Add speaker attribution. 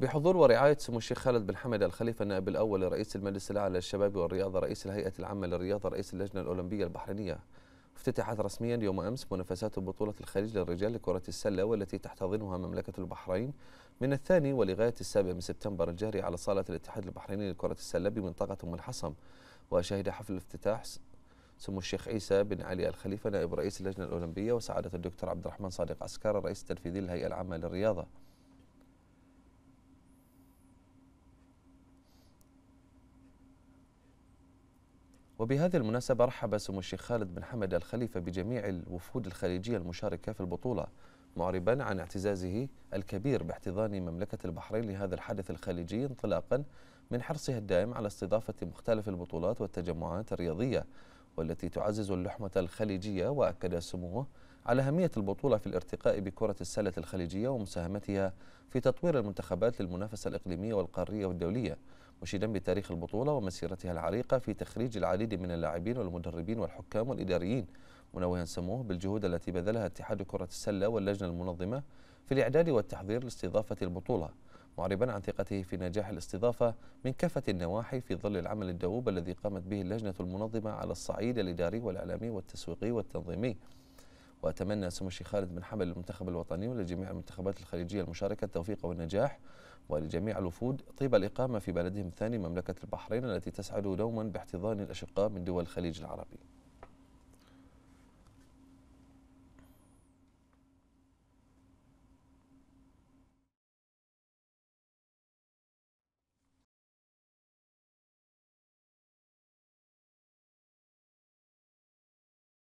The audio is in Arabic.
Speaker 1: بحضور ورعاية سمو الشيخ خالد بن حمد الخليفة النائب الأول لرئيس المجلس الأعلى للشباب والرياضة رئيس الهيئة العامة للرياضة رئيس اللجنة الأولمبية البحرينية افتتحت رسميا يوم أمس منافسات بطولة الخليج للرجال لكرة السلة والتي تحتضنها مملكة البحرين من الثاني ولغاية السابع من سبتمبر الجاري على صالة الاتحاد البحريني لكرة السلة بمنطقة أم الحصم وشهد حفل الافتتاح سمو الشيخ عيسى بن علي الخليفة نائب رئيس اللجنة الأولمبية وسعادة الدكتور عبد الرحمن صادق عسكر الرئيس التنفيذي للهيئة العامة للرياضة وبهذه المناسبة رحب سمو الشيخ خالد بن حمد الخليفة بجميع الوفود الخليجية المشاركة في البطولة معربا عن اعتزازه الكبير باحتضان مملكة البحرين لهذا الحدث الخليجي انطلاقا من حرصها الدائم على استضافة مختلف البطولات والتجمعات الرياضية والتي تعزز اللحمة الخليجية وأكد سموه على أهمية البطولة في الارتقاء بكرة السلة الخليجية ومساهمتها في تطوير المنتخبات للمنافسة الإقليمية والقارية والدولية مشيدا بتاريخ البطولة ومسيرتها العريقة في تخريج العديد من اللاعبين والمدربين والحكام والإداريين منوها سموه بالجهود التي بذلها اتحاد كرة السلة واللجنة المنظمة في الإعداد والتحضير لاستضافة البطولة معربا عن ثقته في نجاح الاستضافة من كافة النواحي في ظل العمل الدؤوب الذي قامت به اللجنة المنظمة على الصعيد الإداري والإعلامي والتسويقي والتنظيمي وأتمنى سمو الشيخ خالد بن حمد للمنتخب الوطني ولجميع المنتخبات الخليجية المشاركة التوفيق والنجاح ولجميع الوفود طيب الإقامة في بلدهم الثاني مملكة البحرين التي تسعد دوما باحتضان الأشقاء من دول الخليج العربي